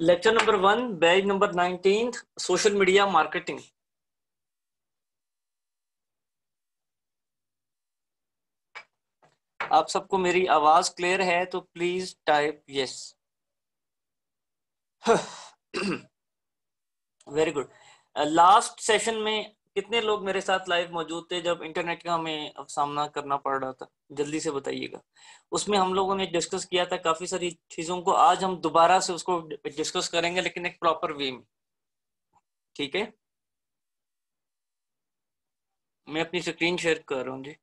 lecture number one batch number nineteen social media marketing आप सबको मेरी आवाज क्लियर है तो please type yes very good last session में कितने लोग मेरे साथ लाइव मौजूद थे जब इंटरनेट का हमें सामना करना पड़ रहा था जल्दी से बताइएगा उसमें हम लोगों ने डिस्कस किया था काफी सारी चीजों को आज हम दोबारा से उसको डिस्कस करेंगे लेकिन एक प्रॉपर वे में ठीक है मैं अपनी स्क्रीन शेयर कर रहा हूँ जी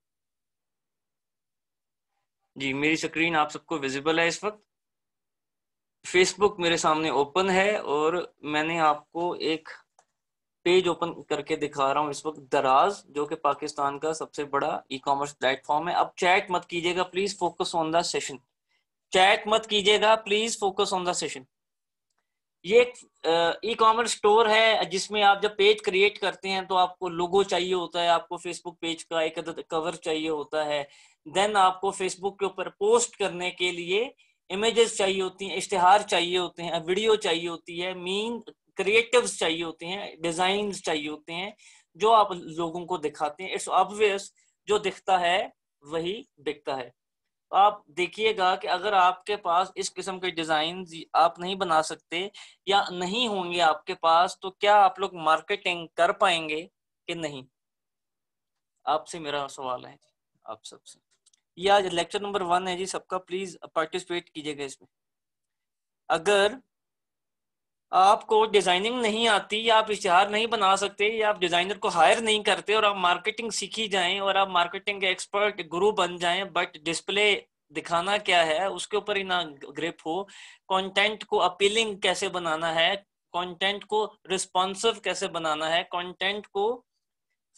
जी मेरी स्क्रीन आप सबको विजिबल है इस वक्त फेसबुक मेरे सामने ओपन है और मैंने आपको एक पेज ओपन करके दिखा रहा हूँ इस वक्त दराज जो कि पाकिस्तान का सबसे बड़ा ई कॉमर्स प्लेटफॉर्म है अब चैट मत कीजिएगा please focus on the session chat मत कीजिएगा please focus on the session ये एक ई कॉमर्स स्टोर है जिसमें आप जब पेज क्रिएट करते हैं तो आपको लोगो चाहिए होता है आपको फेसबुक पेज का एक कवर चाहिए होता है देन आपको फेसबुक के ऊपर पोस्ट करने के लिए इमेजेस चाहिए होती हैं इश्तेहार चाहिए होते हैं वीडियो चाहिए होती है मीन क्रिएटिव चाहिए होते हैं डिजाइन चाहिए होते हैं जो आप लोगों को दिखाते हैं इट्स ऑब्वियस जो दिखता है वही दिखता है आप देखिएगा कि अगर आपके पास इस किस्म के डिजाइन आप नहीं बना सकते या नहीं होंगे आपके पास तो क्या आप लोग मार्केटिंग कर पाएंगे कि नहीं आपसे मेरा सवाल है आप सबसे या लेक्चर नंबर वन है जी सबका प्लीज पार्टिसिपेट कीजिएगा इसमें अगर आपको डिजाइनिंग नहीं आती या आप इश्तेहार नहीं बना सकते या आप डिजाइनर को हायर नहीं करते और आप मार्केटिंग सीखी जाएं और आप मार्केटिंग के एक्सपर्ट गुरु बन जाएं बट डिस्प्ले दिखाना क्या है उसके ऊपर ही ना ग्रिप हो कंटेंट को अपीलिंग कैसे बनाना है कंटेंट को रिस्पॉन्सिव कैसे बनाना है कॉन्टेंट को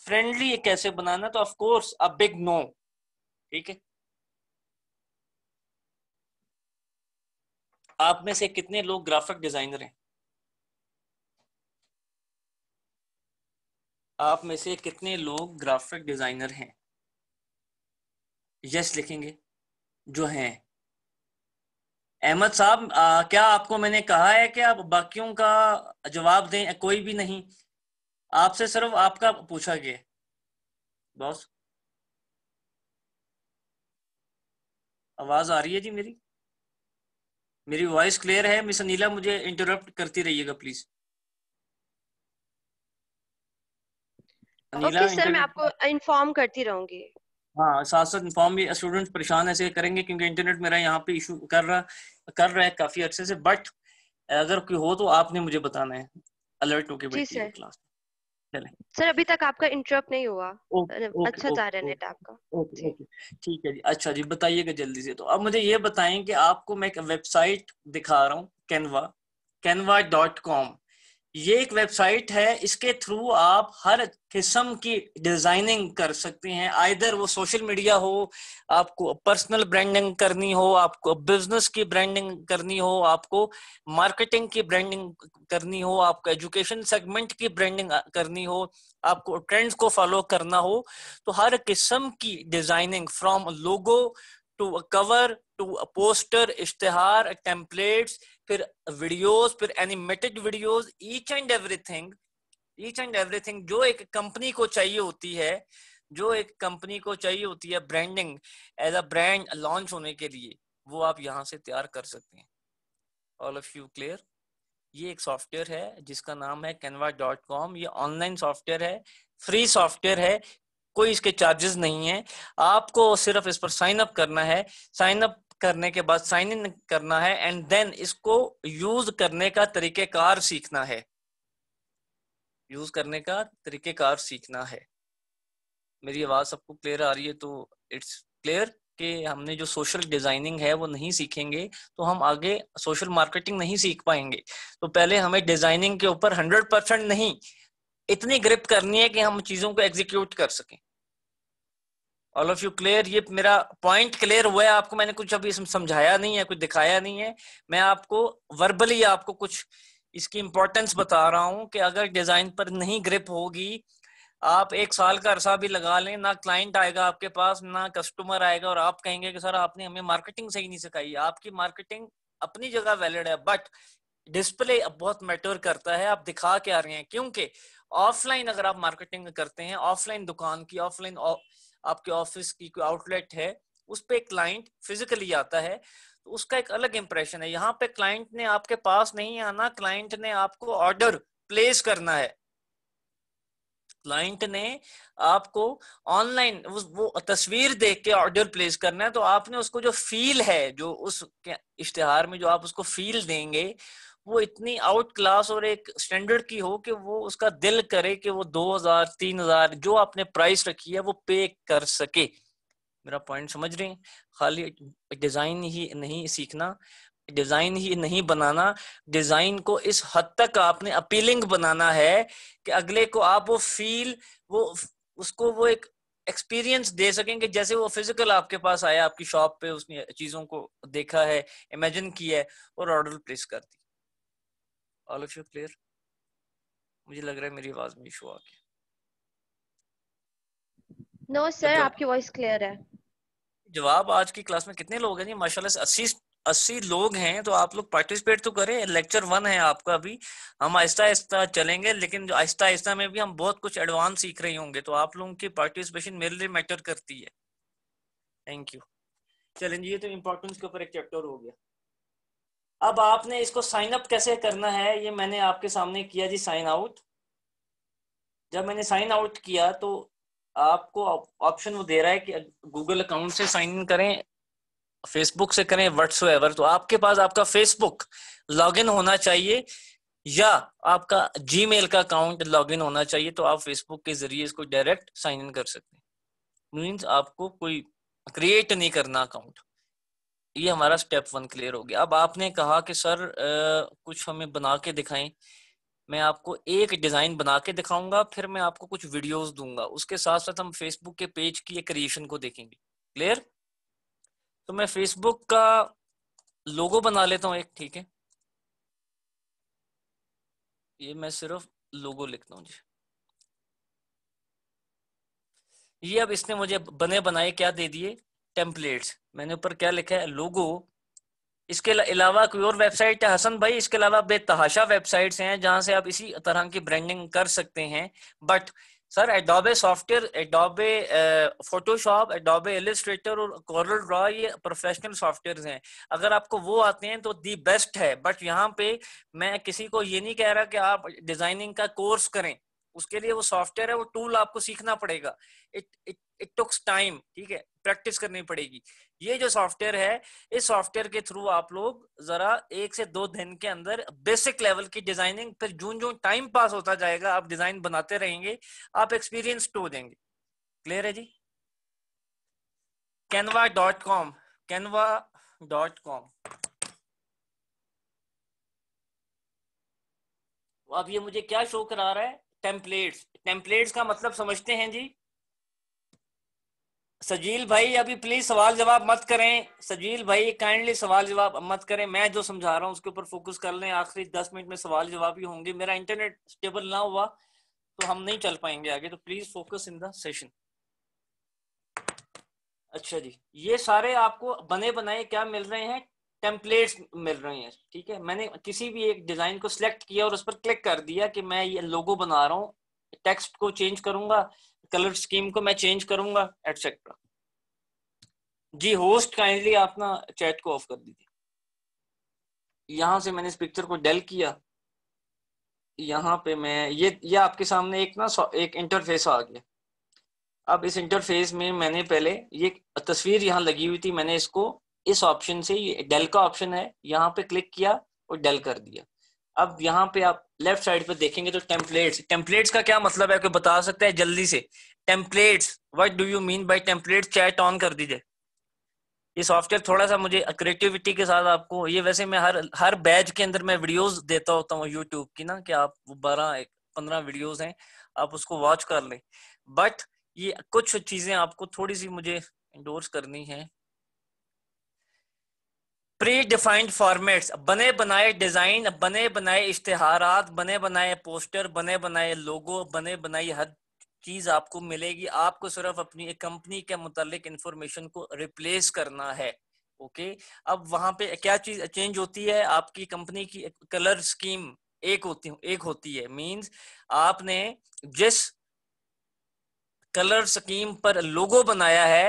फ्रेंडली कैसे बनाना तो ऑफकोर्स अ बिग नो ठीक है आप में से कितने लोग ग्राफिक डिजाइनर हैं आप में से कितने लोग ग्राफिक डिजाइनर हैं यस लिखेंगे जो हैं अहमद साहब क्या आपको मैंने कहा है कि आप बाकियों का जवाब दें कोई भी नहीं आपसे सिर्फ आपका पूछा गया बॉस आवाज आ रही है जी मेरी मेरी वॉइस क्लियर है मिस अनिला मुझे इंटरप्ट करती रहिएगा प्लीज ओके सर मैं आपको इन्फॉर्म करती रहूंगी हाँ साथ साथ इन्फॉर्म भी स्टूडेंट परेशान ऐसे करेंगे क्योंकि इंटरनेट मेरा यहाँ पे इशू कर रहा कर रहा है काफी अच्छे से बट अगर कोई हो तो आपने मुझे बताना है अलर्ट होके बैठिए क्लास सर अभी तक आपका इंटरप्ट नहीं हुआ मतलब अच्छा जा रहा है नेट आपका ठीक है जी अच्छा जी बताइएगा जल्दी से तो अब मुझे ये बताएं कि आपको मैं एक वेबसाइट दिखा रहा हूँ कैनवा कैनवा डॉट कॉम ये एक वेबसाइट है इसके थ्रू आप हर किस्म की डिजाइनिंग कर सकते हैं आइधर वो सोशल मीडिया हो आपको पर्सनल ब्रांडिंग करनी हो आपको बिजनेस की ब्रांडिंग करनी हो आपको मार्केटिंग की ब्रांडिंग करनी हो आपको एजुकेशन सेगमेंट की ब्रांडिंग करनी हो आपको ट्रेंड्स को फॉलो करना हो तो हर किस्म की designing from logo to cover to poster इश्तेहार टेम्पलेट्स फिर वीडियोस फिर animated videos each and everything each and everything जो एक कंपनी को चाहिए होती है जो एक कंपनी को चाहिए होती है branding as a brand launch होने के लिए वो आप यहाँ से तैयार कर सकते हैं ऑल ऑफ यू क्लियर ये एक सॉफ्टवेयर है जिसका नाम है कैनवा डॉट कॉम ये ऑनलाइन सॉफ्टवेयर है फ्री सॉफ्टवेयर है कोई इसके चार्जेस नहीं है आपको सिर्फ इस पर साइन अप करना है साइन अप करने के बाद साइन इन करना है एंड देन इसको यूज करने का तरीकेकार सीखना है यूज करने का तरीकेकार सीखना है मेरी आवाज सबको क्लियर आ रही है तो इट्स क्लियर कि हमने जो सोशल डिजाइनिंग है वो नहीं सीखेंगे तो हम आगे सोशल मार्केटिंग नहीं सीख पाएंगे तो पहले हमें डिजाइनिंग के ऊपर हंड्रेड परसेंट नहीं इतनी ग्रिप करनी है कि हम चीजों को एग्जीक्यूट कर सकें ऑल ऑफ यू क्लियर ये मेरा पॉइंट क्लियर हुआ है आपको मैंने कुछ अभी समझाया नहीं है कुछ दिखाया नहीं है मैं आपको वर्बली आपको कुछ इसकी इंपॉर्टेंस बता रहा हूँ कि अगर डिजाइन पर नहीं ग्रिप होगी आप एक साल का अरसा भी लगा लें ना क्लाइंट आएगा आपके पास ना कस्टमर आएगा और आप कहेंगे कि सर आपने हमें मार्केटिंग सही नहीं सिखाई आपकी मार्केटिंग अपनी जगह वैलिड है बट डिस्प्ले अब बहुत मैटर करता है आप दिखा के आ रहे हैं क्योंकि ऑफलाइन अगर आप मार्केटिंग करते हैं ऑफलाइन दुकान की ऑफलाइन आपके ऑफिस की कोई आउटलेट है उस पर क्लाइंट फिजिकली आता है तो उसका एक अलग इंप्रेशन है यहाँ पे क्लाइंट ने आपके पास नहीं आना क्लाइंट ने आपको ऑर्डर प्लेस करना है क्लाइंट ने आपको ऑनलाइन वो तस्वीर देख के ऑर्डर प्लेस करना है तो आपने उसको जो फील है जो उस इश्तेहार में जो आप उसको फील देंगे वो इतनी आउट क्लास और एक स्टैंडर्ड की हो कि वो उसका दिल करे कि वो 2000 3000 जो आपने प्राइस रखी है वो पे कर सके मेरा पॉइंट समझ रहे हैं खाली डिजाइन ही नहीं सीखना डिजाइन ही नहीं बनाना डिजाइन को इस हद तक आपने अपीलिंग बनाना है कि अगले को आप वो फील वो उसको वो एक एक्सपीरियंस दे सकें कि जैसे वो फिजिकल आपके पास आया आपकी शॉप पे उसने चीजों को देखा है इमेजिन किया है और ऑर्डर प्लेस कर दी ऑल ऑफ यू क्लियर मुझे लग रहा है मेरी आवाज में इशू आ गया नो सर आपकी वॉइस क्लियर है जवाब आज की क्लास में कितने लोग हैं जी माशाल्लाह अस्सी अस्सी लोग हैं तो आप लोग पार्टिसिपेट तो करें लेक्चर वन है आपका अभी हम आहिस्ता आहिस्ता चलेंगे लेकिन आहिस्ता आहिस्ता में भी हम बहुत कुछ एडवांस सीख रहे होंगे तो आप लोगों की पार्टिसिपेशन मेरे लिए मैटर करती है थैंक यू चलें ये तो इम्पोर्टेंस के ऊपर एक चैप्टर हो गया अब आपने इसको साइन अप कैसे करना है ये मैंने आपके सामने किया जी साइन आउट जब मैंने साइन आउट किया तो आपको ऑप्शन वो दे रहा है कि गूगल अकाउंट से साइन इन करें फेसबुक से करें एवर तो आपके पास आपका फेसबुक लॉगिन होना चाहिए या आपका जीमेल का अकाउंट लॉगिन होना चाहिए तो आप फेसबुक के जरिए इसको डायरेक्ट साइन इन कर सकते हैं मीन्स आपको कोई क्रिएट नहीं करना अकाउंट ये हमारा स्टेप वन क्लियर हो गया अब आपने कहा कि सर आ, कुछ हमें बना के दिखाएं मैं आपको एक डिजाइन बना के दिखाऊंगा फिर मैं आपको कुछ वीडियोस दूंगा उसके साथ साथ हम फेसबुक के पेज की क्रिएशन को देखेंगे क्लियर तो मैं फेसबुक का लोगो बना लेता हूँ एक ठीक है ये मैं सिर्फ लोगो लिखता हूँ जी ये अब इसने मुझे बने बनाए क्या दे दिए टेम्पलेट्स मैंने ऊपर क्या लिखा है लोगो इसके अलावा कोई और वेबसाइट है हसन भाई इसके अलावा बेतहाशा वेबसाइट्स हैं जहां से आप इसी तरह की ब्रांडिंग कर सकते हैं but sir Adobe software Adobe Photoshop Adobe Illustrator और कॉरल ड्रॉ ये प्रोफेशनल सॉफ्टवेयर हैं अगर आपको वो आते हैं तो दी बेस्ट है बट यहाँ पे मैं किसी को ये नहीं कह रहा कि आप डिजाइनिंग का कोर्स करें उसके लिए वो सॉफ्टवेयर है वो टूल आपको सीखना पड़ेगा it it it takes time ठीक है प्रैक्टिस करनी पड़ेगी ये जो सॉफ्टवेयर है इस सॉफ्टवेयर के थ्रू आप लोग जरा एक से दो दिन के अंदर बेसिक लेवल की डिजाइनिंग फिर जून जून टाइम पास होता जाएगा आप डिजाइन बनाते रहेंगे आप एक्सपीरियंस टू देंगे क्लियर है जी Canva dot com Canva dot com अब ये मुझे क्या शो करा रहा है टेम्पलेट्स टेम्पलेट्स का मतलब समझते हैं जी सजील भाई अभी प्लीज सवाल जवाब मत करें सजील भाई काइंडली सवाल जवाब मत करें मैं जो समझा रहा हूँ उसके ऊपर फोकस कर लें आखिरी दस मिनट में सवाल जवाब ही होंगे मेरा इंटरनेट स्टेबल ना हुआ तो हम नहीं चल पाएंगे आगे तो please focus in the session अच्छा जी ये सारे आपको बने बनाए क्या मिल रहे हैं टेम्पलेट्स मिल रहे हैं ठीक है मैंने किसी भी एक डिजाइन को सिलेक्ट किया और उस पर क्लिक कर दिया कि मैं ये लोगो बना रहा हूँ टेक्स्ट को चेंज करूंगा कलर स्कीम को मैं चेंज करूंगा एटसेट्रा जी होस्ट काइंडली आप ना चैट को ऑफ कर दीजिए यहां से मैंने इस पिक्चर को डेल किया यहाँ पे मैं ये ये आपके सामने एक ना एक इंटरफेस आ गया अब इस इंटरफेस में मैंने पहले ये तस्वीर यहाँ लगी हुई थी मैंने इसको इस ऑप्शन से ये डेल का ऑप्शन है यहाँ पे क्लिक किया और डेल कर दिया अब यहाँ पे आप लेफ्ट साइड पे देखेंगे तो टेम्पलेट्स टेम्पलेट्स का क्या मतलब है कोई बता सकता है जल्दी से templates what do you mean by template chat on कर दीजिए ये सॉफ्टवेयर थोड़ा सा मुझे क्रिएटिविटी के साथ आपको ये वैसे मैं हर हर बैच के अंदर मैं वीडियोस देता होता हूँ यूट्यूब की ना कि आप वो बारह पंद्रह वीडियोस हैं आप उसको वॉच कर लें बट ये कुछ चीजें आपको थोड़ी सी मुझे इंडोर्स करनी है प्री डिफाइंड फॉर्मेट्स बने बनाए डिजाइन बने बनाए इश्तहारात बने बनाए पोस्टर बने बनाए लोगो बने बनाई हर चीज आपको मिलेगी आपको सिर्फ अपनी कंपनी के मुतालिक इंफॉर्मेशन को रिप्लेस करना है ओके अब वहां पे क्या चीज चेंज होती है आपकी कंपनी की कलर स्कीम एक होती एक होती है मींस आपने जिस कलर स्कीम पर लोगो बनाया है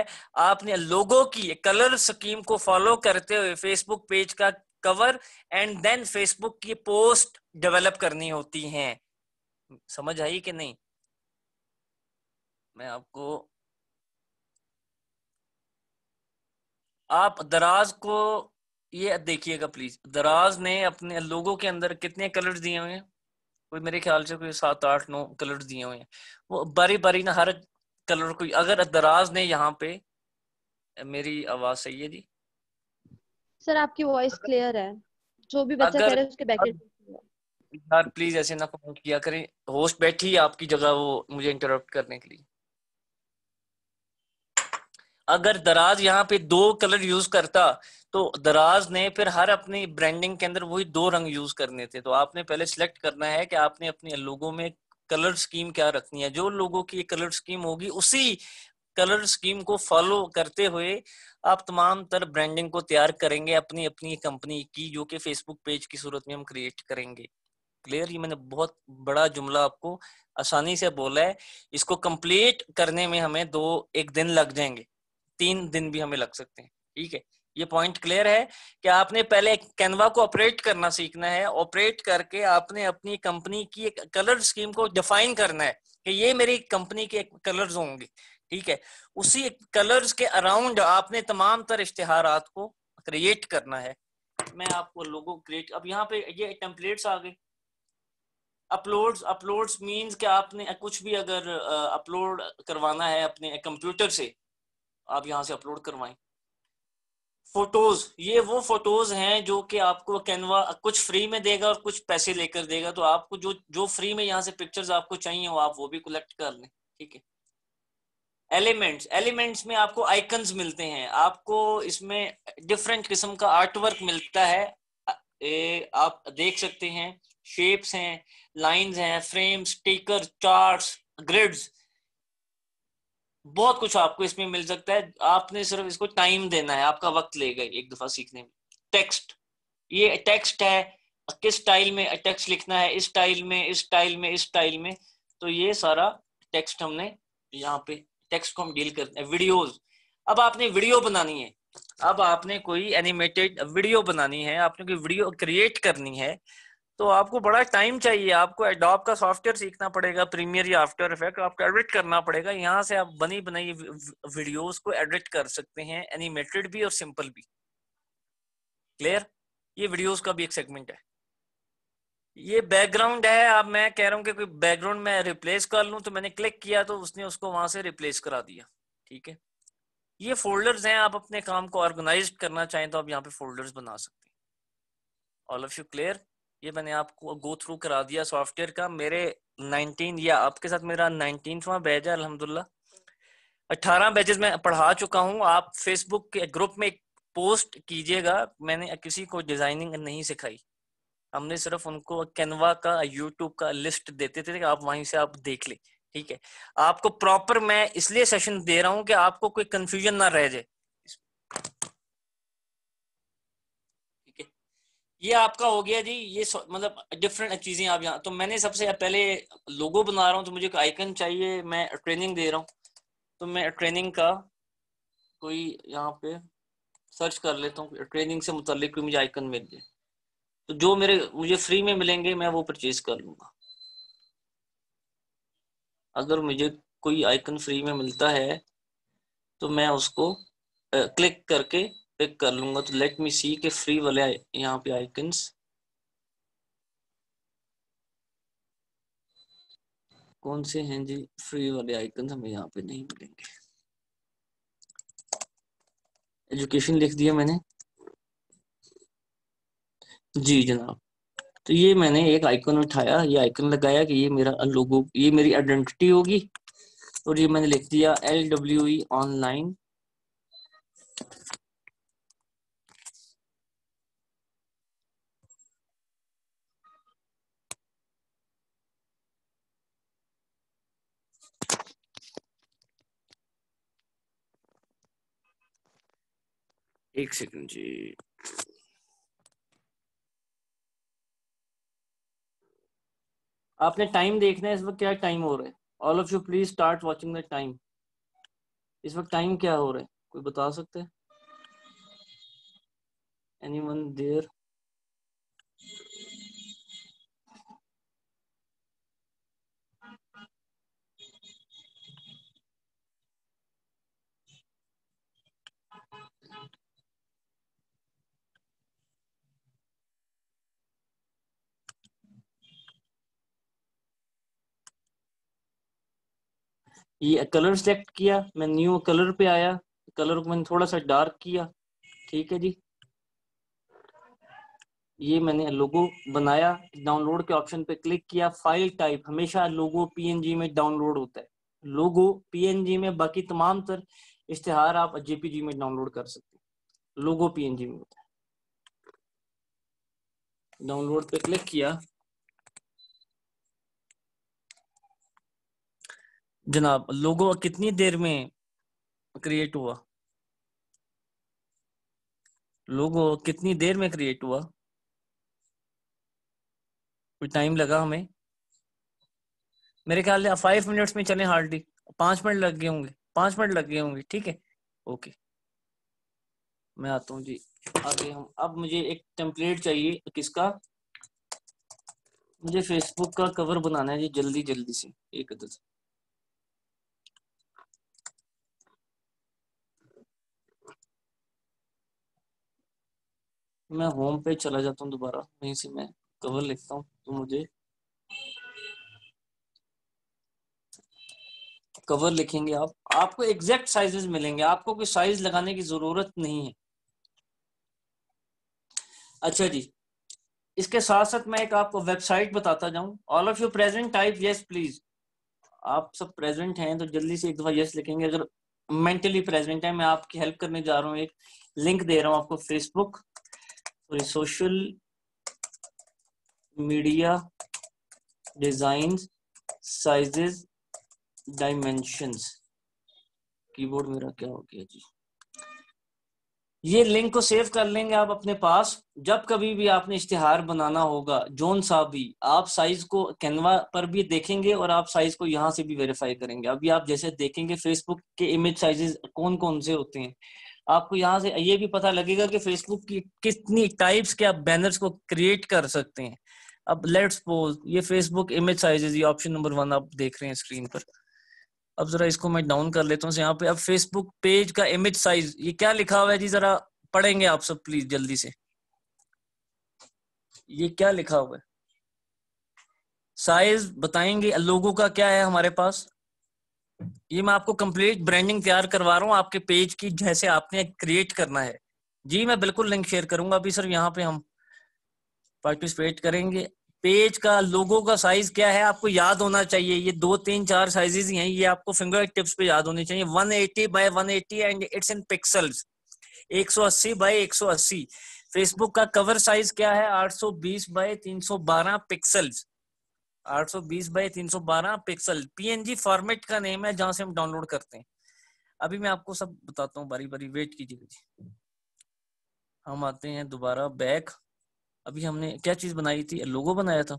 आपने लोगो की कलर स्कीम को फॉलो करते हुए फेसबुक पेज का कवर एंड देन फेसबुक की पोस्ट डेवलप करनी होती है समझ आई कि नहीं मैं आपको आप दराज को ये देखिएगा प्लीज दराज ने अपने लोगों के अंदर कितने कलर्स दिए हुए हैं कोई मेरे ख्याल से कोई सात आठ नौ कलर्स दिए हुए हैं वो बारी बारी ना हर कलर को अगर दराज ने यहाँ पे मेरी आवाज सही है जी सर आपकी वॉइस क्लियर है जो भी बच्चा कह रहा है उसके बैकग्राउंड यार प्लीज ऐसे ना कमेंट किया करें होस्ट बैठी है आपकी जगह वो मुझे इंटरप्ट करने के लिए अगर दराज यहाँ पे दो कलर यूज करता तो दराज ने फिर हर अपनी ब्रांडिंग के अंदर वही दो रंग यूज करने थे तो आपने पहले सिलेक्ट करना है कि आपने अपने लोगों में कलर स्कीम क्या रखनी है जो लोगों की कलर स्कीम होगी उसी कलर स्कीम को फॉलो करते हुए आप तमाम तर ब्रांडिंग को तैयार करेंगे अपनी अपनी कंपनी की जो कि फेसबुक पेज की सूरत में हम क्रिएट करेंगे क्लियर ये मैंने बहुत बड़ा जुमला आपको आसानी से बोला है इसको कंप्लीट करने में हमें दो एक दिन लग जाएंगे तीन दिन भी हमें लग सकते हैं ठीक है ये पॉइंट क्लियर है कि आपने पहले कैनवा को ऑपरेट करना सीखना है ऑपरेट करके आपने अपनी कंपनी की एक कलर स्कीम को डिफाइन करना है कि ये मेरी कंपनी के कलर्स होंगे ठीक है उसी कलर्स के अराउंड आपने तमाम तर इश्तहार को क्रिएट करना है मैं आपको लोगो क्रिएट अब यहाँ पे ये टेम्पलेट्स आ गए अपलोड्स अपलोड्स मींस कि आपने कुछ भी अगर अपलोड करवाना है अपने कंप्यूटर से आप यहाँ से अपलोड करवाएं फोटोज ये वो फोटोज हैं जो कि आपको कैनवा कुछ फ्री में देगा और कुछ पैसे लेकर देगा तो आपको जो जो फ्री में यहाँ से पिक्चर्स आपको चाहिए वो आप वो भी कलेक्ट कर लें ठीक है एलिमेंट्स एलिमेंट्स में आपको आइकन्स मिलते हैं आपको इसमें डिफरेंट किस्म का आर्टवर्क मिलता है ए, आप देख सकते हैं शेप्स हैं लाइंस हैं फ्रेम्स टेकर चार्ट ग्रिड्स बहुत कुछ आपको इसमें मिल सकता है आपने सिर्फ इसको टाइम देना है आपका वक्त लेगा एक दफा सीखने में टेक्स्ट ये टेक्स्ट है किस स्टाइल में टेक्स्ट लिखना है इस स्टाइल में इस स्टाइल में इस स्टाइल में तो ये सारा टेक्स्ट हमने यहाँ पे टेक्स्ट को हम डील करते हैं वीडियोज अब आपने वीडियो बनानी है अब आपने कोई एनिमेटेड वीडियो बनानी है आपने कोई वीडियो क्रिएट करनी है तो आपको बड़ा टाइम चाहिए आपको एडॉप का सॉफ्टवेयर सीखना पड़ेगा प्रीमियर या आफ्टर इफेक्ट आपको एडिट करना पड़ेगा यहाँ से आप बनी बनाई वीडियोस को एडिट कर सकते हैं एनिमेटेड भी और सिंपल भी क्लियर ये वीडियोस का भी एक सेगमेंट है ये बैकग्राउंड है अब मैं कह रहा हूँ कि कोई बैकग्राउंड में रिप्लेस कर लूँ तो मैंने क्लिक किया तो उसने उसको वहां से रिप्लेस करा दिया ठीक है ये फोल्डर्स हैं आप अपने काम को ऑर्गेनाइज करना चाहें तो आप यहाँ पे फोल्डर्स बना सकते हैं ऑल ऑफ यू क्लियर ये मैंने आपको गो थ्रू करा दिया सॉफ्टवेयर का मेरे 19 या आपके साथ मेरा 19वां बैच है अलहमदुल्ला 18 बैचेस मैं पढ़ा चुका हूँ आप फेसबुक के ग्रुप में एक पोस्ट कीजिएगा मैंने किसी को डिजाइनिंग नहीं सिखाई हमने सिर्फ उनको कैनवा का यूट्यूब का लिस्ट देते थे आप वहीं से आप देख ले ठीक है आपको प्रॉपर मैं इसलिए सेशन दे रहा हूँ कि आपको कोई कंफ्यूजन ना रह जाए ये आपका हो गया जी ये मतलब डिफरेंट चीजें आप यहाँ तो मैंने सबसे पहले लोगो बना रहा हूँ तो मुझे आइकन चाहिए मैं ट्रेनिंग दे रहा हूँ तो मैं ट्रेनिंग का कोई यहाँ पे सर्च कर लेता हूँ ट्रेनिंग से मुतल कोई मुझे आइकन मिल जाए तो जो मेरे मुझे फ्री में मिलेंगे मैं वो परचेज कर लूंगा अगर मुझे कोई आइकन फ्री में मिलता है तो मैं उसको क्लिक करके क्लिक कर लूंगा तो लेट मी सी के फ्री वाले यहाँ पे आइकन्स कौन से हैं जी फ्री वाले आइकन हमें यहाँ पे नहीं मिलेंगे एजुकेशन लिख दिया मैंने जी जनाब तो ये मैंने एक आइकन उठाया ये आइकन लगाया कि ये मेरा लोगो ये मेरी आइडेंटिटी होगी और ये मैंने लिख दिया एल डब्ल्यू ऑनलाइन एक सेकंड जी आपने टाइम देखना है इस वक्त क्या टाइम हो रहा है all of you please start watching the time इस वक्त टाइम क्या हो रहा है कोई बता सकते हैं एनीवन देयर ये कलर सेलेक्ट किया मैं न्यू कलर पे आया कलर को मैंने थोड़ा सा डार्क किया ठीक है जी ये मैंने लोगो बनाया डाउनलोड के ऑप्शन पे क्लिक किया फाइल टाइप हमेशा लोगो पीएनजी में डाउनलोड होता है लोगो पीएनजी में बाकी तमाम तर इश्तेहार आप जेपीजी में डाउनलोड कर सकते हैं लोगो पीएनजी में होता है डाउनलोड पे क्लिक किया जनाब लोगो कितनी देर में क्रिएट हुआ लोगो कितनी देर में क्रिएट हुआ कोई टाइम लगा हमें मेरे ख्याल से फाइव मिनट्स में चले हार्डली पांच मिनट लग गए होंगे पांच मिनट लग गए होंगे ठीक है ओके मैं आता हूँ जी आगे हम अब मुझे एक टेम्पलेट चाहिए किसका मुझे फेसबुक का कवर बनाना है जी जल्दी जल्दी से एक अदद मैं होम पे चला जाता हूँ दोबारा वहीं से मैं कवर लिखता हूँ तो मुझे कवर लिखेंगे आप आपको एग्जैक्ट साइजेस मिलेंगे आपको कोई साइज लगाने की जरूरत नहीं है अच्छा जी इसके साथ साथ मैं एक आपको वेबसाइट बताता जाऊं all of you present type yes please आप सब प्रेजेंट हैं तो जल्दी से एक दफा यस लिखेंगे अगर मेंटली प्रेजेंट है मैं आपकी हेल्प करने जा रहा हूँ एक लिंक दे रहा हूँ आपको Facebook social media design designs dimension की कीबोर्ड मेरा क्या हो गया जी ये लिंक को सेव कर लेंगे आप अपने पास जब कभी भी आपने इश्तिहार बनाना होगा जोन सा भी आप साइज को कैनवा पर भी देखेंगे और आप साइज को यहाँ से भी वेरीफाई करेंगे अभी आप जैसे देखेंगे फेसबुक के इमेज साइजेस कौन कौन से होते हैं आपको यहाँ से ये भी पता लगेगा कि फेसबुक की कितनी टाइप्स के आप बैनर्स को क्रिएट कर सकते हैं अब लेट्स पोज ये फेसबुक इमेज साइजेस ये ऑप्शन नंबर वन आप देख रहे हैं स्क्रीन पर अब जरा इसको मैं डाउन कर लेता हूँ यहाँ पे अब फेसबुक पेज का इमेज साइज ये क्या लिखा हुआ है जी जरा पढ़ेंगे आप सब प्लीज जल्दी से ये क्या लिखा हुआ है साइज बताएंगे लोगों का क्या है हमारे पास ये मैं आपको कंप्लीट ब्रांडिंग तैयार करवा रहा हूँ आपके पेज की जैसे आपने क्रिएट करना है जी मैं बिल्कुल लिंक शेयर करूंगा अभी सर यहाँ पे हम पार्टिसिपेट करेंगे पेज का लोगों का साइज क्या है आपको याद होना चाहिए ये दो तीन चार साइजेस ही हैं ये आपको फिंगर टिप्स पे याद होने चाहिए 180 eighty by one and it's in pixels 180 by अस्सी फेसबुक का कवर साइज क्या है 820 बाय बारह pixels 820 by 312 pixel PNG format का नेम है जहां से हम डाउनलोड करते हैं अभी मैं आपको सब बताता हूँ बारी बारी वेट कीजिए हम आते हैं दोबारा बैक अभी हमने क्या चीज बनाई थी लोगो बनाया था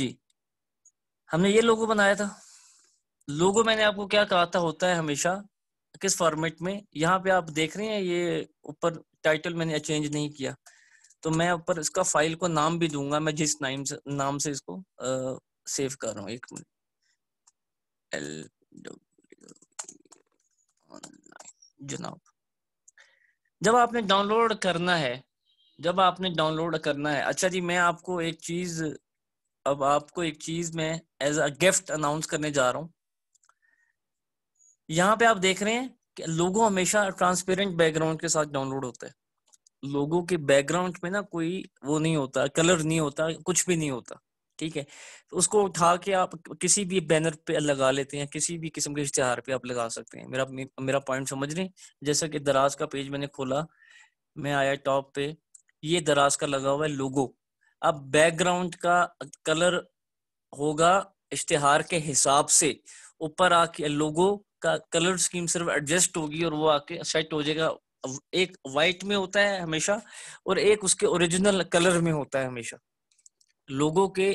जी हमने ये लोगो बनाया था लोगो मैंने आपको क्या कहा था होता है हमेशा किस फॉर्मेट में यहाँ पे आप देख रहे हैं ये ऊपर टाइटल मैंने चेंज नहीं किया तो मैं ऊपर इसका फाइल को नाम भी दूंगा मैं जिस नाम से नाम से इसको आ, सेव कर रहा हूँ एक मिनट एल e, जनाब जब आपने डाउनलोड करना है जब आपने डाउनलोड करना है अच्छा जी मैं आपको एक चीज अब आपको एक चीज मैं एज अ गिफ्ट अनाउंस करने जा रहा हूं यहाँ पे आप देख रहे हैं कि लोगो हमेशा ट्रांसपेरेंट बैकग्राउंड के साथ डाउनलोड होता है लोगों के बैकग्राउंड में ना कोई वो नहीं होता कलर नहीं होता कुछ भी नहीं होता ठीक है तो उसको उठा के आप किसी भी बैनर पे लगा लेते हैं किसी भी किस्म के इश्तेहार पे आप लगा सकते हैं मेरा मेरा पॉइंट समझ रहे हैं जैसा कि दराज का पेज मैंने खोला मैं आया टॉप पे ये दराज का लगा हुआ है लोगो अब बैकग्राउंड का कलर होगा इश्तेहार के हिसाब से ऊपर आके लोगो का कलर स्कीम सिर्फ एडजस्ट होगी और वो आके सेट हो जाएगा एक वाइट में होता है हमेशा और एक उसके ओरिजिनल कलर में होता है हमेशा लोगों के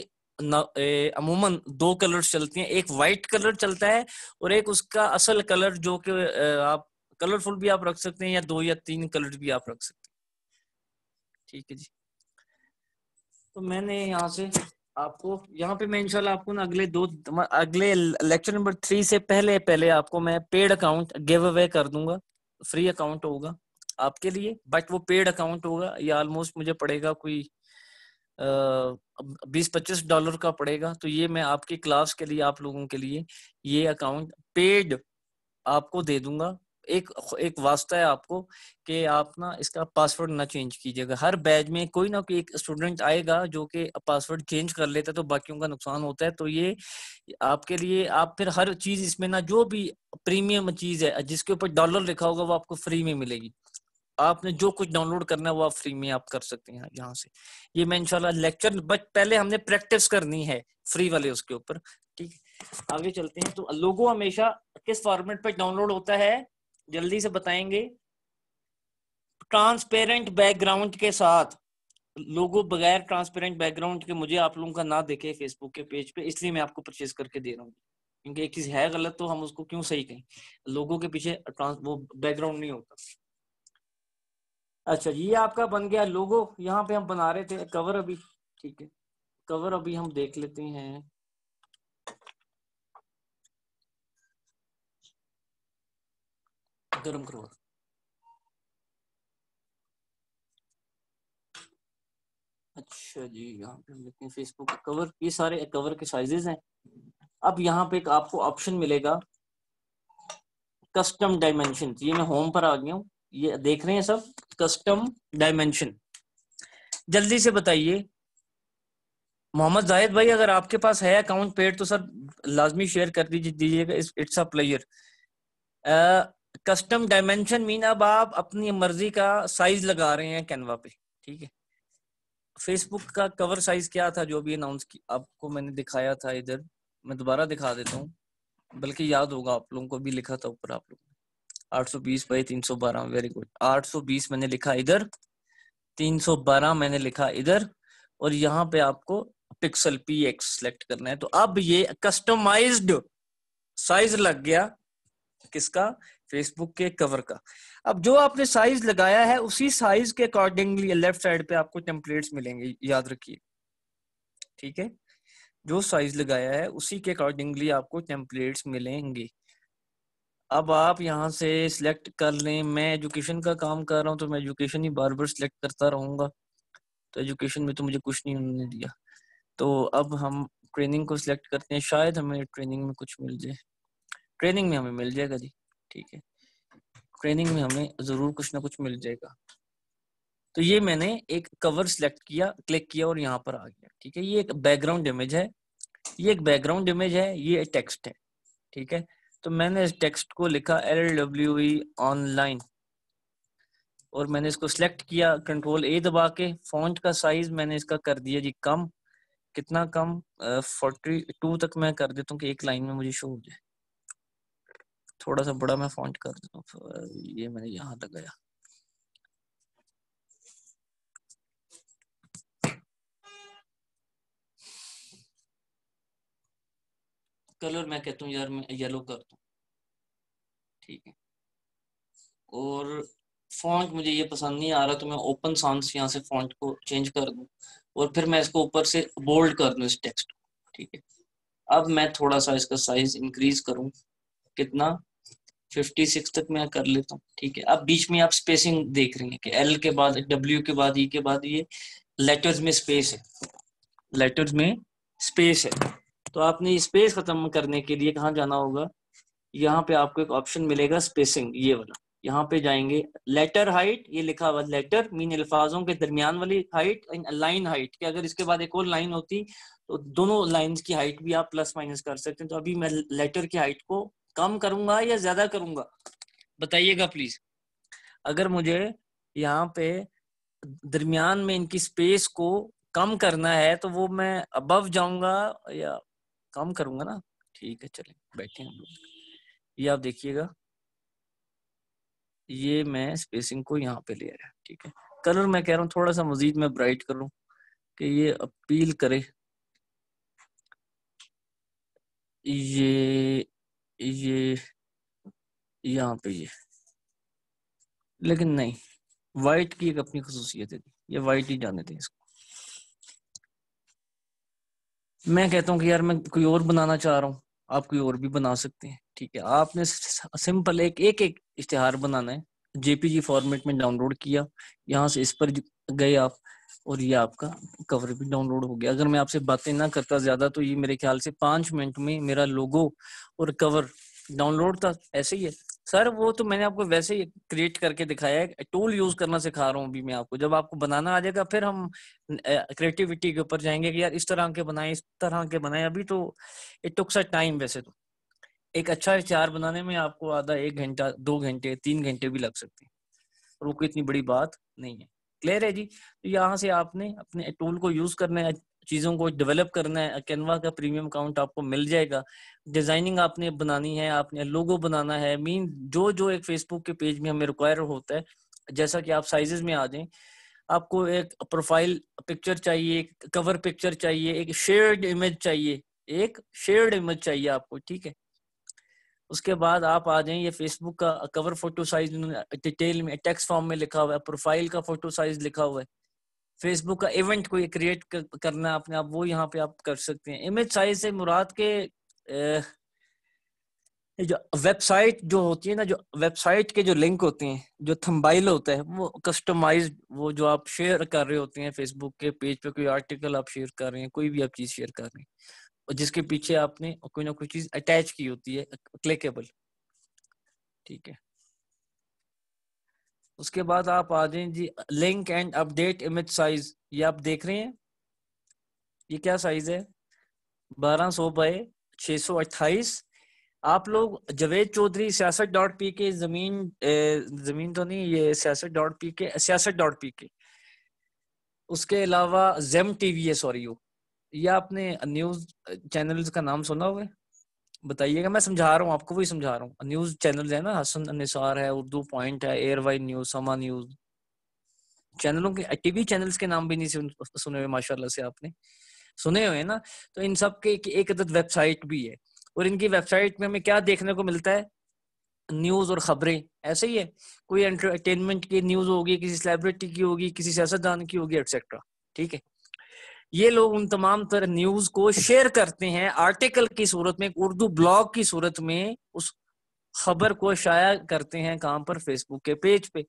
अमूमन दो कलर चलते हैं एक वाइट कलर चलता है और एक उसका असल कलर जो कि आप कलरफुल भी आप रख सकते हैं या दो या तीन कलर भी आप रख सकते हैं ठीक है जी तो मैंने यहाँ से आपको यहाँ पे मैं इंशाल्लाह आपको ना अगले दो अगले लेक्चर नंबर थ्री से पहले पहले आपको मैं पेड अकाउंट गिव अवे कर दूंगा फ्री अकाउंट होगा आपके लिए बट वो पेड अकाउंट होगा ये ऑलमोस्ट मुझे पड़ेगा कोई बीस पच्चीस डॉलर का पड़ेगा तो ये मैं आपके क्लास के लिए आप लोगों के लिए ये अकाउंट पेड आपको दे दूंगा एक एक वास्ता है आपको कि आप ना इसका पासवर्ड ना चेंज कीजिएगा हर बैच में कोई ना कोई एक स्टूडेंट आएगा जो कि पासवर्ड चेंज कर लेता है तो बाकियों का नुकसान होता है तो ये आपके लिए आप फिर हर चीज इसमें ना जो भी प्रीमियम चीज है जिसके ऊपर डॉलर लिखा होगा वो आपको फ्री में मिलेगी आपने जो कुछ डाउनलोड करना है वो आप फ्री में आप कर सकते हैं यहाँ से ये मैं इनशाला लेक्चर बट पहले हमने प्रैक्टिस करनी है फ्री वाले उसके ऊपर ठीक आगे चलते हैं तो लोगो हमेशा किस फॉर्मेट पर डाउनलोड होता है जल्दी से बताएंगे ट्रांसपेरेंट बैकग्राउंड के साथ लोगों बगैर ट्रांसपेरेंट बैकग्राउंड के मुझे आप लोगों का ना देखे फेसबुक के पेज पे इसलिए मैं आपको परचेज करके दे रहा हूँ क्योंकि एक चीज है गलत तो हम उसको क्यों सही कहें लोगों के पीछे ट्रांस वो बैकग्राउंड नहीं होता अच्छा ये आपका बन गया लोगो यहाँ पे हम बना रहे थे कवर अभी ठीक है कवर अभी हम देख लेते हैं दूरम करो अच्छा जी यहाँ पे हम देखते हैं फेसबुक कवर ये सारे कवर के साइजेस हैं अब यहाँ पे एक आपको ऑप्शन मिलेगा कस्टम डायमेंशन ये मैं होम पर आ गया हूँ ये देख रहे हैं सब कस्टम डायमेंशन जल्दी से बताइए मोहम्मद जाहिद भाई अगर आपके पास है अकाउंट पेड तो सर लाजमी शेयर कर दीजिए दीजिएगा it's a player custom dimension mean अब आप अपनी मर्जी का साइज लगा रहे हैं कैनवा पे ठीक है फेसबुक का कवर साइज क्या था जो भी अनाउंस की आपको मैंने दिखाया था इधर मैं दोबारा दिखा देता हूँ बल्कि याद होगा आप लोगों को भी लिखा था ऊपर आप लोगों ने आठ सौ बीस बाई तीन सौ बारह वेरी गुड आठ सौ बीस मैंने लिखा इधर तीन सौ बारह मैंने लिखा इधर और यहाँ पे आपको पिक्सल पी एक्स सेलेक्ट करना है तो अब ये कस्टमाइज्ड साइज लग गया किसका फेसबुक के कवर का अब जो आपने साइज लगाया है उसी साइज के अकॉर्डिंगली लेफ्ट साइड पे आपको टेम्पलेट्स मिलेंगे याद रखिए ठीक है जो साइज लगाया है उसी के अकॉर्डिंगली आपको टेम्पलेट्स मिलेंगे अब आप यहां से सिलेक्ट कर लें मैं एजुकेशन का काम कर रहा हूँ तो मैं एजुकेशन ही बार बार सिलेक्ट करता रहूंगा तो एजुकेशन में तो मुझे कुछ नहीं उन्होंने दिया तो अब हम ट्रेनिंग को सिलेक्ट करते हैं शायद हमें ट्रेनिंग में कुछ मिल जाए ट्रेनिंग में हमें मिल जाएगा जी ठीक है ट्रेनिंग में हमें जरूर कुछ ना कुछ मिल जाएगा तो ये मैंने एक कवर सिलेक्ट किया क्लिक किया और यहाँ पर आ गया ठीक है ये एक बैकग्राउंड इमेज है ये एक बैकग्राउंड इमेज है ये टेक्स्ट है ठीक है तो मैंने इस टेक्स्ट को लिखा एल डब्ल्यू ऑनलाइन और मैंने इसको सिलेक्ट किया कंट्रोल ए दबा के फॉन्ट का साइज मैंने इसका कर दिया जी कम कितना कम फोर्टी टू तक मैं कर देता हूँ कि एक लाइन में मुझे शो हो जाए थोड़ा सा बड़ा मैं फॉन्ट कर देता ये मैंने यहाँ लगाया कलर मैं कहता हूँ यार मैं येलो कर दू ठीक है और फॉन्ट मुझे ये पसंद नहीं आ रहा तो मैं ओपन सांस यहाँ से फॉन्ट को चेंज कर दूँ और फिर मैं इसको ऊपर से बोल्ड कर दू इस टेक्स्ट को ठीक है अब मैं थोड़ा सा इसका साइज इंक्रीज करूँ कितना फिफ्टी सिक्स तक मैं कर लेता हूँ ठीक है अब बीच में आप स्पेसिंग देख रहे हैं कि एल के बाद डब्ल्यू के बाद ई e के बाद ये लेटर्स में स्पेस है लेटर्स में स्पेस है तो आपने स्पेस खत्म करने के लिए कहाँ जाना होगा यहाँ पे आपको एक ऑप्शन मिलेगा स्पेसिंग ये वाला यहाँ पे जाएंगे लेटर हाइट ये लिखा हुआ लेटर मीन अल्फाजों के दरमियान वाली हाइट एंड लाइन हाइट कि अगर इसके बाद एक और लाइन होती तो दोनों लाइन की हाइट भी आप प्लस माइनस कर सकते हैं तो अभी मैं लेटर की हाइट को कम करूंगा या ज्यादा करूंगा बताइएगा प्लीज अगर मुझे यहाँ पे दरमियान में इनकी स्पेस को कम करना है तो वो मैं अबव जाऊंगा या कम करूंगा ना ठीक है चले बैठे हम लोग ये आप देखिएगा ये मैं स्पेसिंग को यहाँ पे ले रहा ठीक है कलर मैं कह रहा हूँ थोड़ा सा मजीद मैं ब्राइट करूं कि ये अपील करे ये ये यहाँ पे ये लेकिन नहीं वाइट की एक अपनी खसूसियत है ये वाइट ही जाने थे इसको मैं कहता हूँ कि यार मैं कोई और बनाना चाह रहा हूँ आप कोई और भी बना सकते हैं ठीक है आपने सिंपल एक एक एक इश्तेहार बनाना है जेपीजी फॉर्मेट में डाउनलोड किया यहाँ से इस पर गए आप और ये आपका कवर भी डाउनलोड हो गया अगर मैं आपसे बातें ना करता ज्यादा तो ये मेरे ख्याल से पांच मिनट में मेरा लोगो और कवर डाउनलोड था ऐसे ही है सर वो तो मैंने आपको वैसे ही क्रिएट करके दिखाया है टूल यूज करना सिखा रहा हूँ अभी मैं आपको जब आपको बनाना आ जाएगा फिर हम क्रिएटिविटी के ऊपर जाएंगे कि यार इस तरह के बनाए इस तरह के बनाए अभी तो इट टुक सर टाइम वैसे तो एक अच्छा एचआर बनाने में आपको आधा एक घंटा दो घंटे तीन घंटे भी लग सकते हैं और वो कोई इतनी बड़ी बात नहीं है क्लियर है जी तो यहाँ से आपने अपने टूल को यूज करना है चीज़ों को डेवलप करना है कैनवा का प्रीमियम अकाउंट आपको मिल जाएगा डिजाइनिंग आपने बनानी है आपने लोगो बनाना है मीन जो जो एक फेसबुक के पेज में हमें रिक्वायर होता है जैसा कि आप साइजेस में आ जाए आपको एक प्रोफाइल पिक्चर चाहिए एक कवर पिक्चर चाहिए एक शेयर्ड इमेज चाहिए एक शेयर्ड इमेज चाहिए आपको ठीक है उसके बाद आप आ जाएं ये फेसबुक का कवर फोटो साइज डिटेल में टेक्स फॉर्म में लिखा हुआ है प्रोफाइल का फोटो साइज लिखा हुआ है फेसबुक का इवेंट कोई क्रिएट करना है आपने आप वो यहाँ पे आप कर सकते हैं इमेज साइज से मुराद के जो वेबसाइट जो होती है ना जो वेबसाइट के जो लिंक होते हैं जो थम्बाइल होता है वो कस्टमाइज वो जो आप शेयर कर रहे होते हैं फेसबुक के पेज पे कोई आर्टिकल आप शेयर कर रहे हैं कोई भी आप चीज शेयर कर रहे हैं और जिसके पीछे आपने कोई ना कोई चीज अटैच की होती है क्लिकेबल ठीक है उसके बाद आप आ जाए जी link and update image size ये आप देख रहे हैं ये क्या साइज है बारह सौ बाय छह सो अट्ठाईस आप लोग जवेद चौधरी सियासत डॉट पी के जमीन ए, जमीन तो नहीं ये सियासत डॉट पी के सियासत डॉट पी के उसके अलावा जेम टीवी है सॉरी वो या आपने न्यूज चैनल्स का नाम सुना हुआ बताइएगा मैं समझा रहा हूँ आपको वही समझा रहा हूँ न्यूज चैनल है ना हसन निसार है उर्दू पॉइंट है ARY news Samaa news चैनलों के टीवी चैनल्स के नाम भी नहीं सुन, सुने हुए माशाल्लाह से आपने सुने हुए ना तो इन सब के एक अदद वेबसाइट भी है और इनकी वेबसाइट में हमें क्या देखने को मिलता है न्यूज और खबरें ऐसे ही है कोई एंटरटेनमेंट की न्यूज होगी किसी सेलिब्रिटी की होगी किसी सियासतदान की होगी एटसेट्रा ठीक है ये लोग उन तमाम तरह न्यूज को शेयर करते हैं आर्टिकल की सूरत में उर्दू ब्लॉग की सूरत में उस खबर को शाया करते हैं काम पर फेसबुक के पेज पे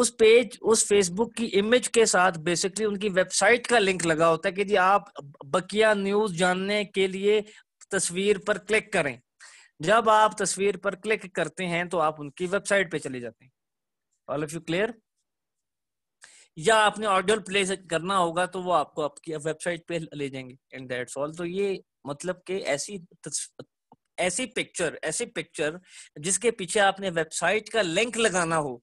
उस पेज उस फेसबुक की इमेज के साथ बेसिकली उनकी वेबसाइट का लिंक लगा होता है कि जी आप बकिया न्यूज जानने के लिए तस्वीर पर क्लिक करें जब आप तस्वीर पर क्लिक करते हैं तो आप उनकी वेबसाइट पे चले जाते हैं ऑल ऑफ यू क्लियर या आपने ऑडियो प्ले करना होगा तो वो आपको आपकी वेबसाइट पे ले जाएंगे एंड दैट्स ऑल तो ये मतलब कि ऐसी ऐसी पिक्चर ऐसी पिक्चर जिसके पीछे आपने वेबसाइट का लिंक लगाना हो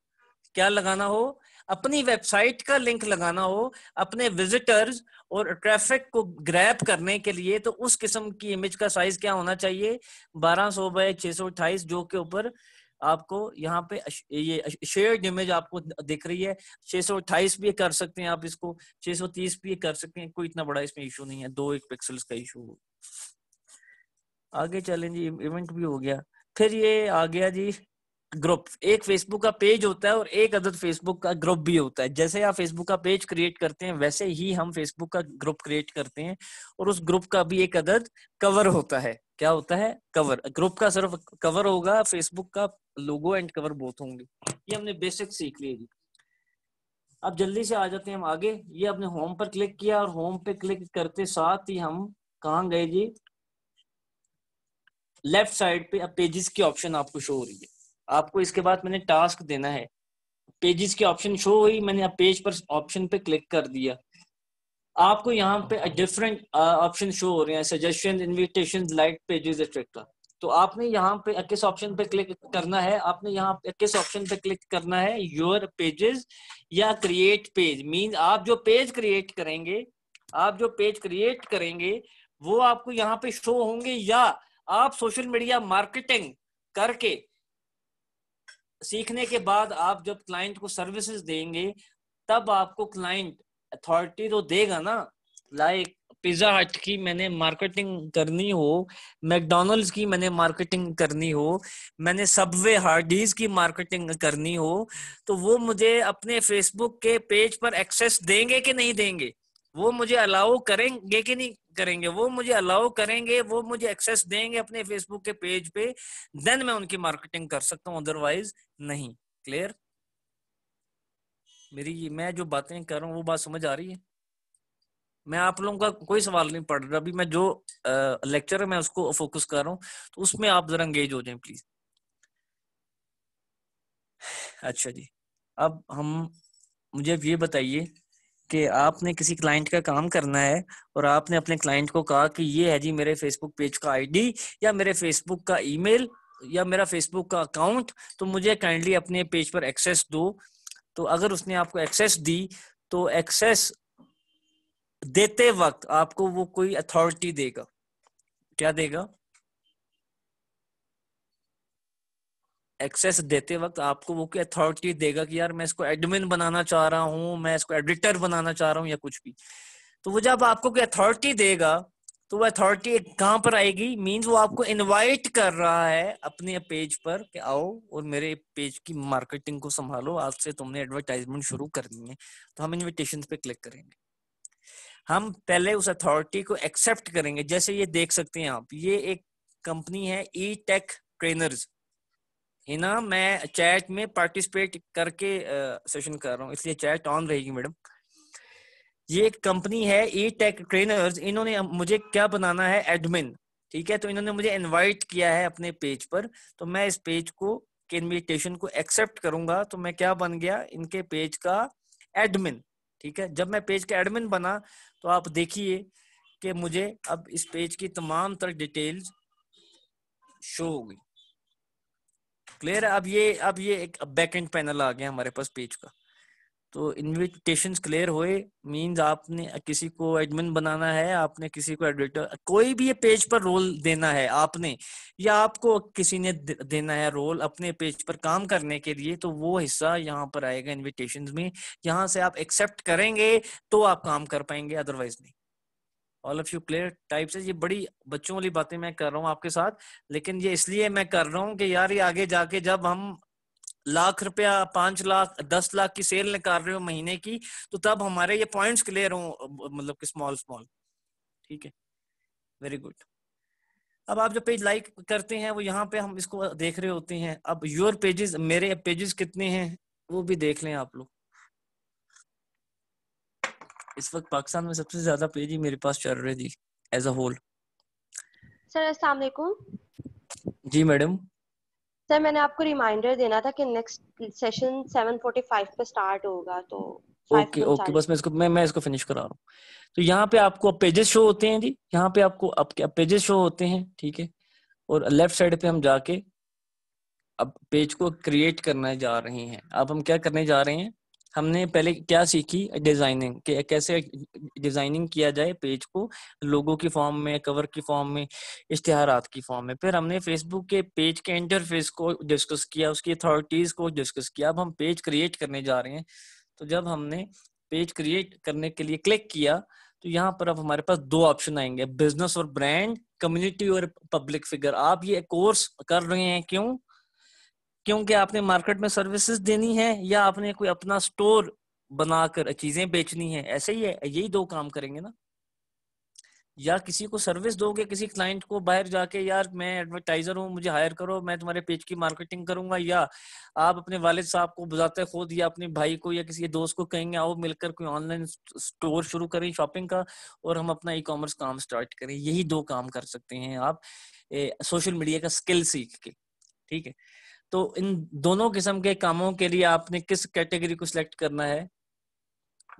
क्या लगाना हो अपनी वेबसाइट का लिंक लगाना हो अपने विजिटर्स और ट्रैफिक को ग्रैप करने के लिए तो उस किस्म की इमेज का साइज क्या होना चाहिए 1200 सौ बाय छह जो के ऊपर आपको यहाँ पे ये शेयर्ड इमेज आपको दिख रही है छह सौ अट्ठाईस भी कर सकते हैं आप इसको छह सौ तीस भी कर सकते हैं कोई इतना बड़ा इसमें इशू नहीं है दो एक पिक्सल्स का इशू हो आगे चलें जी इवेंट भी हो गया फिर ये आ गया जी ग्रुप एक फेसबुक का पेज होता है और एक अदर फेसबुक का ग्रुप भी होता है जैसे आप फेसबुक का पेज क्रिएट करते हैं वैसे ही हम फेसबुक का ग्रुप क्रिएट करते हैं और उस ग्रुप का भी एक अदर कवर होता है क्या होता है कवर ग्रुप का सिर्फ कवर होगा फेसबुक का लोगो एंड कवर बोथ होंगे ये हमने बेसिक सीख लिए जी अब जल्दी से आ जाते हैं हम आगे ये आपने होम पर क्लिक किया और होम पे क्लिक करते साथ ही हम कहा गए जी लेफ्ट साइड पे अब पेजेस की ऑप्शन आपको शो हो रही है आपको इसके बाद मैंने टास्क देना है पेजेस की ऑप्शन शो हुई मैंने अब पेज पर ऑप्शन पे क्लिक कर दिया आपको यहाँ पे डिफरेंट ऑप्शन शो हो रहे हैं suggestion invitation liked pages etcetera तो आपने यहाँ पे किस ऑप्शन पे क्लिक करना है आपने यहाँ पे किस ऑप्शन पे क्लिक करना है योर पेजेस या क्रिएट पेज मीन आप जो पेज क्रिएट करेंगे आप जो पेज क्रिएट करेंगे वो आपको यहाँ पे शो होंगे या आप सोशल मीडिया मार्केटिंग करके सीखने के बाद आप जब क्लाइंट को सर्विसेज देंगे तब आपको क्लाइंट अथॉरिटी तो देगा ना लाइक पिज्जा हट की मैंने मार्केटिंग करनी हो मैकडोनल्ड्स की मैंने मार्केटिंग करनी हो मैंने सबवे हार्डीज की मार्केटिंग करनी हो तो वो मुझे अपने फेसबुक के पेज पर एक्सेस देंगे कि नहीं देंगे वो मुझे अलाउ करेंगे कि नहीं करेंगे वो मुझे अलाउ करेंगे वो मुझे एक्सेस देंगे अपने फेसबुक के पेज पे देन मैं उनकी मार्केटिंग कर सकता हूँ अदरवाइज नहीं क्लियर मेरी मैं जो बातें कर रहा हूँ वो बात समझ आ रही है मैं आप लोगों का कोई सवाल नहीं पढ़ रहा अभी मैं जो लेक्चर है मैं उसको फोकस कर रहा हूँ तो उसमें आप जरा एंगेज हो जाए प्लीज अच्छा जी अब हम मुझे ये बताइए कि आपने किसी क्लाइंट का काम करना है और आपने अपने क्लाइंट को कहा कि ये है जी मेरे फेसबुक पेज का आईडी या मेरे फेसबुक का ईमेल या मेरा फेसबुक का अकाउंट तो मुझे काइंडली अपने पेज पर एक्सेस दो तो अगर उसने आपको एक्सेस दी तो एक्सेस देते वक्त आपको वो कोई अथॉरिटी देगा क्या देगा एक्सेस देते वक्त आपको वो कोई अथॉरिटी देगा कि यार मैं इसको एडमिन बनाना चाह रहा हूं मैं इसको एडिटर बनाना चाह रहा हूं या कुछ भी तो वो जब आपको कोई अथॉरिटी देगा तो वो अथॉरिटी एक कहां पर आएगी मीन्स वो आपको इनवाइट कर रहा है अपने पेज पर कि आओ और मेरे पेज की मार्केटिंग को संभालो आज से तुमने एडवर्टाइजमेंट शुरू करनी है तो हम इनविटेशन पे क्लिक करेंगे हम पहले उस अथॉरिटी को एक्सेप्ट करेंगे जैसे ये देख सकते हैं आप ये एक कंपनी है ई टेक ट्रेनर्स है ना मैं चैट में पार्टिसिपेट करके सेशन कर रहा हूँ इसलिए चैट ऑन रहेगी मैडम ये एक कंपनी है ई टेक ट्रेनर्स इन्होंने मुझे क्या बनाना है एडमिन ठीक है तो इन्होंने मुझे इनवाइट किया है अपने पेज पर तो मैं इस पेज को के इनविटेशन को एक्सेप्ट करूंगा तो मैं क्या बन गया इनके पेज का एडमिन ठीक है जब मैं पेज का एडमिन बना तो आप देखिए कि मुझे अब इस पेज की तमाम तरह डिटेल्स शो होगी क्लियर अब ये अब ये एक बैकएंड पैनल आ गया हमारे पास पेज का तो इनविटेशन क्लियर हुए मींस आपने किसी को एडमिन बनाना है आपने किसी को एडिटर कोई भी ये पेज पर रोल देना है आपने या आपको किसी ने देना है रोल अपने पेज पर काम करने के लिए तो वो हिस्सा यहाँ पर आएगा इनविटेशन में यहाँ से आप एक्सेप्ट करेंगे तो आप काम कर पाएंगे अदरवाइज नहीं all of you clear type से ये बड़ी बच्चों वाली बातें मैं कर रहा हूँ आपके साथ लेकिन ये इसलिए मैं कर रहा हूँ कि यार ये आगे जाके जब हम लाख रुपया पांच लाख दस लाख की सेल निकाल रहे हो महीने की तो तब हमारे ये पॉइंट्स क्लियर हो मतलब कि स्मॉल स्मॉल ठीक है वेरी गुड अब आप जो पेज लाइक करते हैं वो यहाँ पे हम इसको देख रहे होते हैं अब योर पेजेस मेरे पेजेस कितने हैं वो भी देख लें आप लोग इस वक्त पाकिस्तान में सबसे ज्यादा पेज ही मेरे पास चल रहे थी एज अ होल सर असला जी मैडम सर मैंने आपको रिमाइंडर देना था कि नेक्स्ट सेशन 7:45 पे स्टार्ट होगा तो ओके ओके बस मैं इसको मैं मैं इसको फिनिश करा रहा हूँ तो यहाँ पे आपको पेजेस शो होते हैं जी यहाँ पे आपको आपके पेजेस शो होते हैं ठीक है और लेफ्ट साइड पे हम जाके अब पेज को क्रिएट करने जा रहे हैं अब हम क्या करने जा रहे हैं हमने पहले क्या सीखी डिजाइनिंग कैसे डिजाइनिंग किया जाए पेज को लोगों की फॉर्म में कवर की फॉर्म में इश्तेहार की फॉर्म में फिर हमने फेसबुक के पेज के इंटरफेस को डिस्कस किया उसकी अथॉरिटीज को डिस्कस किया अब हम पेज क्रिएट करने जा रहे हैं तो जब हमने पेज क्रिएट करने के लिए क्लिक किया तो यहाँ पर अब हमारे पास दो ऑप्शन आएंगे बिजनेस और ब्रांड कम्युनिटी और पब्लिक फिगर आप ये कोर्स कर रहे हैं क्यों क्योंकि आपने मार्केट में सर्विसेज देनी है या आपने कोई अपना स्टोर बनाकर चीजें बेचनी है ऐसे ही है यही दो काम करेंगे ना या किसी को सर्विस दोगे किसी क्लाइंट को बाहर जाके यार मैं एडवर्टाइजर हूँ मुझे हायर करो मैं तुम्हारे पेज की मार्केटिंग करूंगा या आप अपने वालिद साहब को बुझाते खुद या अपने भाई को या किसी दोस्त को कहेंगे आओ मिलकर कोई ऑनलाइन स्टोर शुरू करें शॉपिंग का और हम अपना ई कॉमर्स काम स्टार्ट करें यही दो काम कर सकते हैं आप ए, सोशल मीडिया का स्किल सीख के ठीक है तो इन दोनों किस्म के कामों के लिए आपने किस कैटेगरी को सिलेक्ट करना है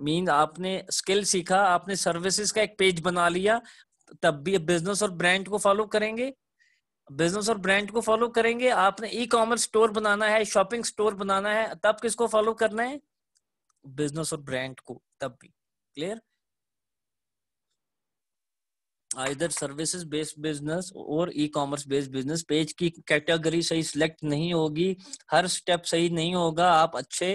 मीन आपने स्किल सीखा आपने सर्विसेज का एक पेज बना लिया तब भी बिजनेस और ब्रांड को फॉलो करेंगे बिजनेस और ब्रांड को फॉलो करेंगे आपने ई कॉमर्स स्टोर बनाना है शॉपिंग स्टोर बनाना है तब किसको फॉलो करना है बिजनेस और ब्रांड को तब भी clear either services based business और e commerce based business page की कैटेगरी सही सिलेक्ट नहीं होगी हर स्टेप सही नहीं होगा आप अच्छे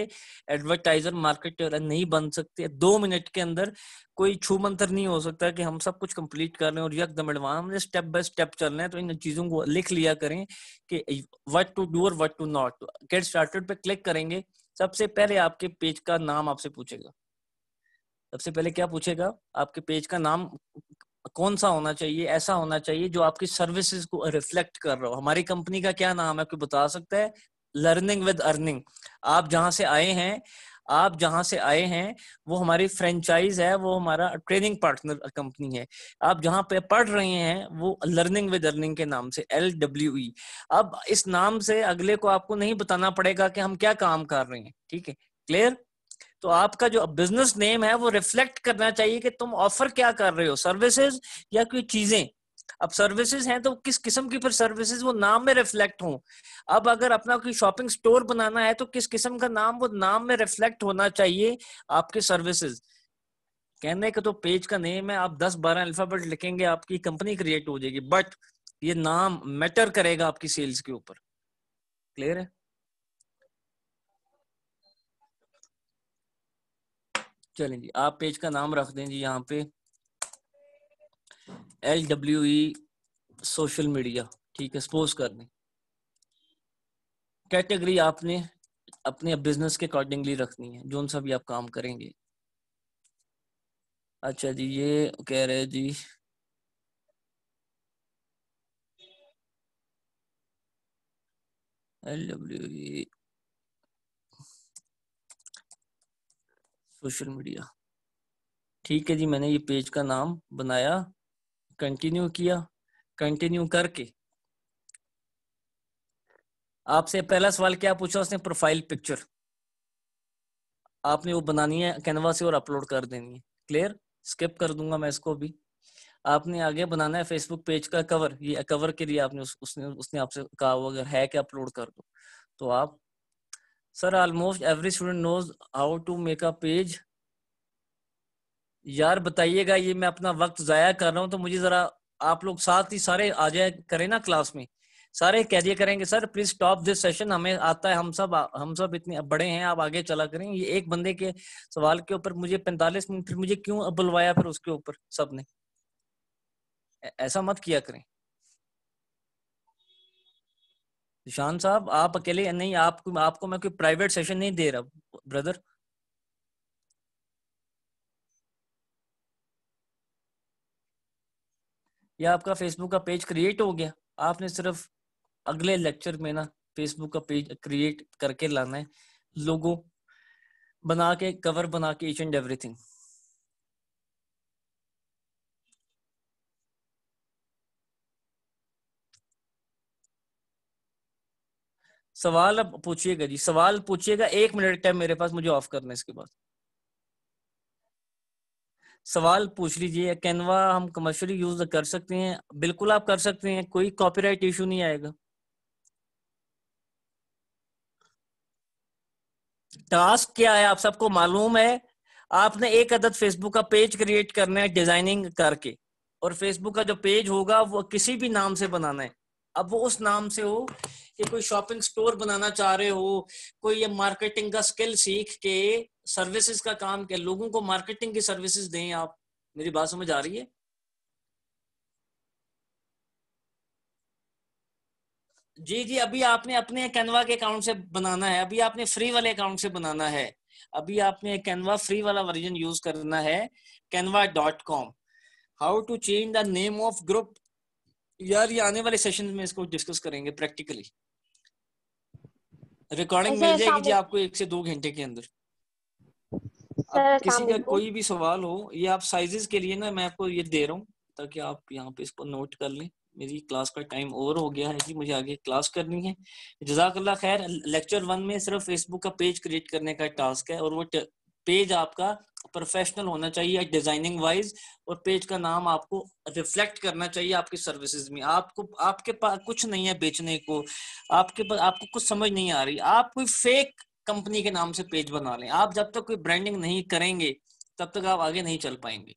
एडवर्टाइजर मार्केटर नहीं बन सकते दो मिनट के अंदर कोई छू मंतर नहीं हो सकता कि हम सब कुछ कंप्लीट कर रहे हैं और यकदम एडवांस स्टेप बाय स्टेप चल रहे हैं तो इन चीजों को लिख लिया करें कि वट टू डू और what to not get started पे क्लिक करेंगे सबसे पहले आपके पेज का नाम आपसे पूछेगा सबसे पहले क्या पूछेगा आपके पेज का नाम कौन सा होना चाहिए ऐसा होना चाहिए जो आपकी सर्विसेज को रिफ्लेक्ट कर रहा हो हमारी कंपनी का क्या नाम है आपको बता सकता है लर्निंग विद अर्निंग आप जहां से आए हैं आप जहां से आए हैं वो हमारी फ्रेंचाइज है वो हमारा ट्रेनिंग पार्टनर कंपनी है आप जहां पे पढ़ रहे हैं वो लर्निंग विद अर्निंग के नाम से एल डब्ल्यू ई अब इस नाम से अगले को आपको नहीं बताना पड़ेगा कि हम क्या काम कर रहे हैं ठीक है क्लियर तो आपका जो बिजनेस नेम है वो रिफ्लेक्ट करना चाहिए कि तुम ऑफर क्या कर रहे हो सर्विसेज या कोई चीजें अब सर्विसेज हैं तो किस किस्म की फिर सर्विसेज वो नाम में रिफ्लेक्ट हो अब अगर अपना कोई शॉपिंग स्टोर बनाना है तो किस किस्म का नाम वो नाम में रिफ्लेक्ट होना चाहिए आपके सर्विसेज कहने का तो पेज का नेम है आप दस बारह अल्फाबेट लिखेंगे आपकी कंपनी क्रिएट हो जाएगी बट ये नाम मैटर करेगा आपकी सेल्स के ऊपर क्लियर है चलें जी आप पेज का नाम रख दें जी यहाँ पे L W E social media ठीक है सपोज कर दें कैटेगरी आपने अपने बिजनेस के अकॉर्डिंगली रखनी है जो सा भी आप काम करेंगे अच्छा जी ये कह रहे जी एल डब्ल्यू सोशल मीडिया ठीक है जी मैंने ये पेज का नाम बनाया कंटिन्यू किया कंटिन्यू करके आपसे पहला सवाल क्या पूछा उसने प्रोफाइल पिक्चर आपने वो बनानी है कैनवा से और अपलोड कर देनी है क्लियर स्किप कर दूंगा मैं इसको भी आपने आगे बनाना है फेसबुक पेज का कवर ये कवर के लिए आपने उस, उसने उसने आपसे कहा अगर है कि अपलोड कर दो तो आप sir almost every student knows how to make a page यार बताइएगा ये मैं अपना वक्त जाया कर रहा हूँ तो मुझे जरा आप लोग साथ ही सारे आ जाए करें ना क्लास में सारे कह दिया करेंगे sir please stop this session हमें आता है हम सब हम सब इतने बड़े हैं आप आगे चला करें ये एक बंदे के सवाल के ऊपर मुझे पैंतालीस मिनट फिर मुझे क्यों बुलवाया फिर उसके ऊपर सबने ऐसा मत किया करें निशान साहब आप अकेले नहीं आपको आपको मैं कोई प्राइवेट सेशन नहीं दे रहा ब्रदर या आपका फेसबुक का पेज क्रिएट हो गया आपने सिर्फ अगले लेक्चर में ना फेसबुक का पेज क्रिएट करके लाना है लोगो बना के कवर बना के ईच एंड एवरीथिंग सवाल अब पूछिएगा जी सवाल पूछिएगा एक मिनट टाइम मेरे पास मुझे ऑफ करना है इसके बाद सवाल पूछ लीजिए कैनवा हम कमर्शियली यूज कर सकते हैं बिल्कुल आप कर सकते हैं कोई कॉपीराइट इशू नहीं आएगा टास्क क्या है आप सबको मालूम है आपने एक अदद फेसबुक का पेज क्रिएट करना है डिजाइनिंग करके और फेसबुक का जो पेज होगा वो किसी भी नाम से बनाना है अब वो उस नाम से हो कि कोई शॉपिंग स्टोर बनाना चाह रहे हो कोई ये मार्केटिंग का स्किल सीख के सर्विसेज का काम के लोगों को मार्केटिंग की सर्विसेज दें आप मेरी बात समझ आ रही है जी जी अभी आपने अपने कैनवा के अकाउंट से बनाना है अभी आपने फ्री वाले अकाउंट से बनाना है अभी आपने कैनवा फ्री वाला वर्जन यूज करना है Canva dot com how to change the name of group यार ये आने वाले सेशन में इसको डिस्कस करेंगे प्रैक्टिकली रिकॉर्डिंग मिल जाएगी जी आपको एक से दो घंटे के अंदर किसी का कोई भी सवाल हो ये आप साइजेस के लिए ना मैं आपको ये दे रहा हूँ ताकि आप यहाँ पे इसको नोट कर लें मेरी क्लास का टाइम ओवर हो गया है जी मुझे आगे क्लास करनी है जजाकल्ला खैर लेक्चर वन में सिर्फ फेसबुक का पेज क्रिएट करने का टास्क है और वो पेज आपका प्रोफेशनल होना चाहिए डिजाइनिंग वाइज और पेज का नाम आपको रिफ्लेक्ट करना चाहिए आपकी सर्विसेज में आपको आपके पास कुछ नहीं है बेचने को आपके पास आपको कुछ समझ नहीं आ रही आप कोई फेक कंपनी के नाम से पेज बना लें आप जब तक कोई ब्रांडिंग नहीं करेंगे तब तक आप आगे नहीं चल पाएंगे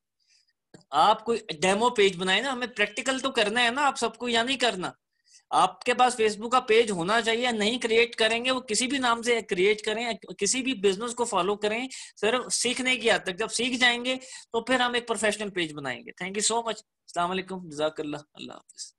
आप कोई डेमो पेज बनाए ना हमें प्रैक्टिकल तो करना है ना आप सबको या नहीं करना आपके पास फेसबुक का पेज होना चाहिए नहीं क्रिएट करेंगे वो किसी भी नाम से क्रिएट करें किसी भी बिजनेस को फॉलो करें सिर्फ सीखने की हद तक जब सीख जाएंगे तो फिर हम एक प्रोफेशनल पेज बनाएंगे थैंक यू सो मच असला जजाक अल्लाह हाफिज़